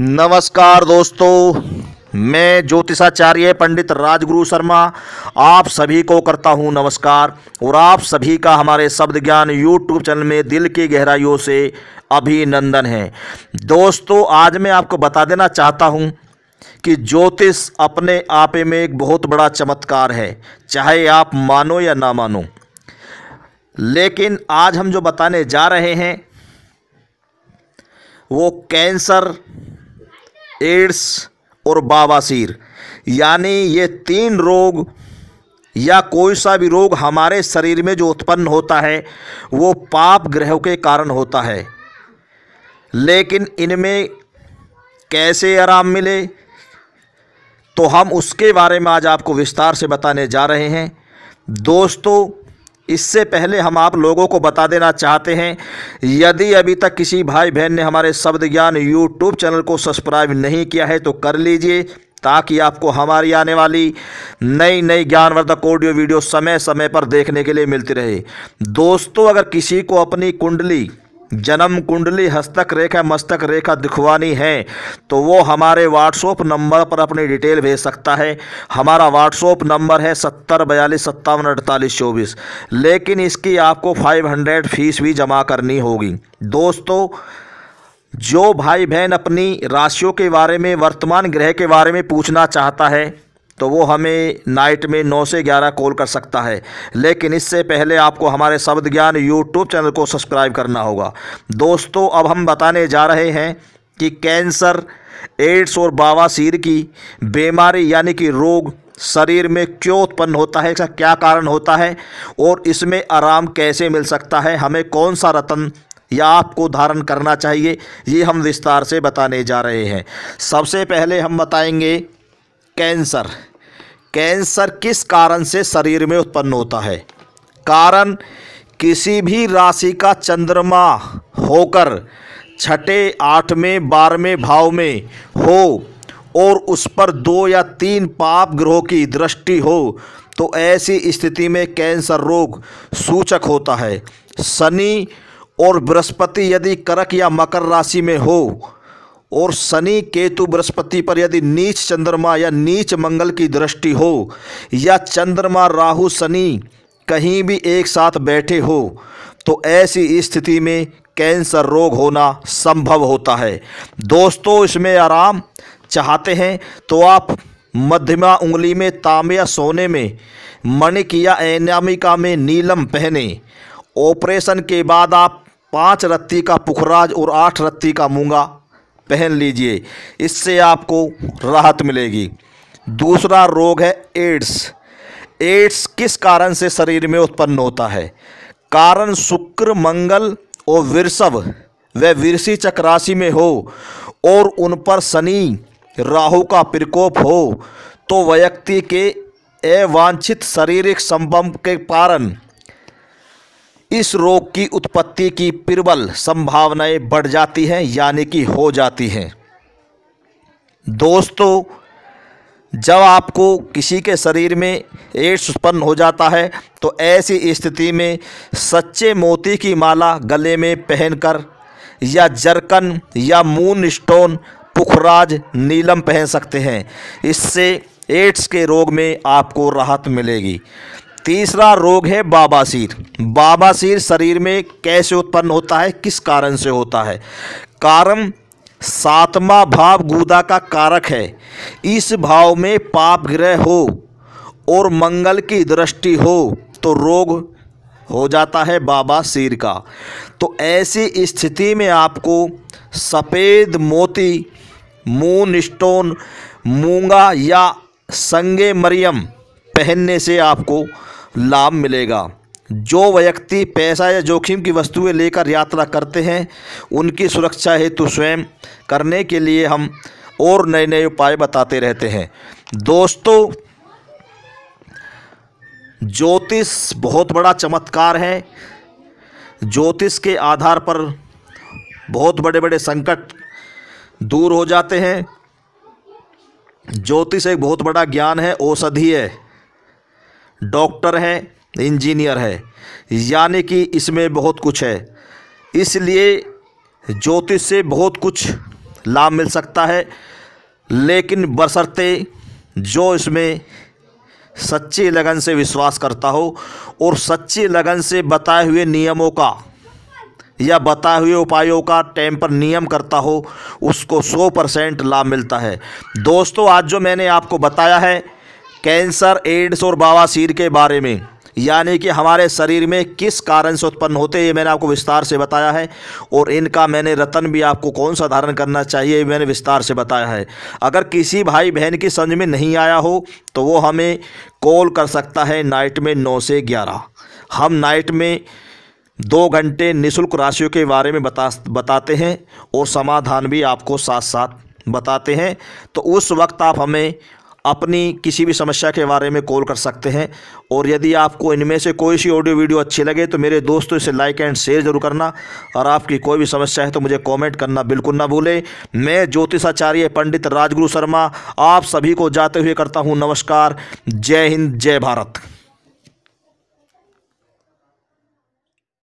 नमस्कार दोस्तों मैं ज्योतिषाचार्य पंडित राजगुरु शर्मा आप सभी को करता हूं नमस्कार और आप सभी का हमारे शब्द ज्ञान यूट्यूब चैनल में दिल की गहराइयों से अभिनंदन है दोस्तों आज मैं आपको बता देना चाहता हूं कि ज्योतिष अपने आप में एक बहुत बड़ा चमत्कार है चाहे आप मानो या ना मानो लेकिन आज हम जो बताने जा रहे हैं वो कैंसर एड्स और बावासीर यानी ये तीन रोग या कोई सा भी रोग हमारे शरीर में जो उत्पन्न होता है वो पाप ग्रह के कारण होता है लेकिन इनमें कैसे आराम मिले तो हम उसके बारे में आज आपको विस्तार से बताने जा रहे हैं दोस्तों इससे पहले हम आप लोगों को बता देना चाहते हैं यदि अभी तक किसी भाई बहन ने हमारे शब्द ज्ञान यूट्यूब चैनल को सब्सक्राइब नहीं किया है तो कर लीजिए ताकि आपको हमारी आने वाली नई नई ज्ञानवर्धक ऑडियो वीडियो समय समय पर देखने के लिए मिलती रहे दोस्तों अगर किसी को अपनी कुंडली जन्म कुंडली हस्तक रेखा मस्तक रेखा दिखवानी है तो वो हमारे व्हाट्सअप नंबर पर अपनी डिटेल भेज सकता है हमारा व्हाट्सअप नंबर है सत्तर बयालीस सत्तावन अड़तालीस चौबीस लेकिन इसकी आपको फाइव हंड्रेड फीस भी जमा करनी होगी दोस्तों जो भाई बहन अपनी राशियों के बारे में वर्तमान ग्रह के बारे में पूछना चाहता है तो वो हमें नाइट में नौ से ग्यारह कॉल कर सकता है लेकिन इससे पहले आपको हमारे शब्द ज्ञान यूट्यूब चैनल को सब्सक्राइब करना होगा दोस्तों अब हम बताने जा रहे हैं कि कैंसर एड्स और बावासीर की बीमारी यानी कि रोग शरीर में क्यों उत्पन्न होता है इसका क्या कारण होता है और इसमें आराम कैसे मिल सकता है हमें कौन सा रतन या आपको धारण करना चाहिए ये हम विस्तार से बताने जा रहे हैं सबसे पहले हम बताएंगे कैंसर कैंसर किस कारण से शरीर में उत्पन्न होता है कारण किसी भी राशि का चंद्रमा होकर छठे आठवें बारहवें भाव में हो और उस पर दो या तीन पाप ग्रहों की दृष्टि हो तो ऐसी स्थिति में कैंसर रोग सूचक होता है शनि और बृहस्पति यदि करक या मकर राशि में हो और शनि केतु बृहस्पति पर यदि नीच चंद्रमा या नीच मंगल की दृष्टि हो या चंद्रमा राहु शनि कहीं भी एक साथ बैठे हो तो ऐसी स्थिति में कैंसर रोग होना संभव होता है दोस्तों इसमें आराम चाहते हैं तो आप मध्यमा उंगली में तांबे या सोने में मणिक या एनामिका में नीलम पहने ऑपरेशन के बाद आप पाँच रत्ती का पुखराज और आठ रत्ती का मूंगा पहन लीजिए इससे आपको राहत मिलेगी दूसरा रोग है एड्स एड्स किस कारण से शरीर में उत्पन्न होता है कारण शुक्र मंगल और वृषभ वह वृषि चक्राशि में हो और उन पर शनि राहु का प्रकोप हो तो व्यक्ति के अवांछित शारीरिक संभव के कारण इस रोग की उत्पत्ति की प्रबल संभावनाएं बढ़ जाती हैं यानी कि हो जाती हैं दोस्तों जब आपको किसी के शरीर में एड्स उत्पन्न हो जाता है तो ऐसी स्थिति में सच्चे मोती की माला गले में पहनकर या जरकन या मून स्टोन पुखराज नीलम पहन सकते हैं इससे एड्स के रोग में आपको राहत मिलेगी तीसरा रोग है बाबासीर बाबासीर शरीर में कैसे उत्पन्न होता है किस कारण से होता है कारण सातवा भाव गुदा का कारक है इस भाव में पाप ग्रह हो और मंगल की दृष्टि हो तो रोग हो जाता है बाबा सिर का तो ऐसी स्थिति में आपको सफ़ेद मोती मून स्टोन मूंगा या संगे मरियम पहनने से आपको लाभ मिलेगा जो व्यक्ति पैसा या जोखिम की वस्तुएं लेकर यात्रा करते हैं उनकी सुरक्षा हेतु स्वयं करने के लिए हम और नए नए उपाय बताते रहते हैं दोस्तों ज्योतिष बहुत बड़ा चमत्कार है ज्योतिष के आधार पर बहुत बड़े बड़े संकट दूर हो जाते हैं ज्योतिष एक बहुत बड़ा ज्ञान है औषधि है डॉक्टर है इंजीनियर है यानी कि इसमें बहुत कुछ है इसलिए ज्योतिष से बहुत कुछ लाभ मिल सकता है लेकिन बशर्ते जो इसमें सच्ची लगन से विश्वास करता हो और सच्ची लगन से बताए हुए नियमों का या बताए हुए उपायों का टाइम पर नियम करता हो उसको सौ परसेंट लाभ मिलता है दोस्तों आज जो मैंने आपको बताया है कैंसर एड्स और बवासीर के बारे में यानी कि हमारे शरीर में किस कारण से उत्पन्न होते हैं ये मैंने आपको विस्तार से बताया है और इनका मैंने रतन भी आपको कौन सा धारण करना चाहिए ये मैंने विस्तार से बताया है अगर किसी भाई बहन की समझ में नहीं आया हो तो वो हमें कॉल कर सकता है नाइट में नौ से ग्यारह हम नाइट में दो घंटे निःशुल्क राशियों के बारे में बता बताते हैं और समाधान भी आपको साथ साथ बताते हैं तो उस वक्त आप हमें अपनी किसी भी समस्या के बारे में कॉल कर सकते हैं और यदि आपको इनमें से कोई सी ऑडियो वीडियो अच्छी लगे तो मेरे दोस्तों इसे लाइक एंड शेयर ज़रूर करना और आपकी कोई भी समस्या है तो मुझे कमेंट करना बिल्कुल ना भूलें मैं ज्योतिषाचार्य पंडित राजगुरु शर्मा आप सभी को जाते हुए करता हूँ नमस्कार जय हिंद जय भारत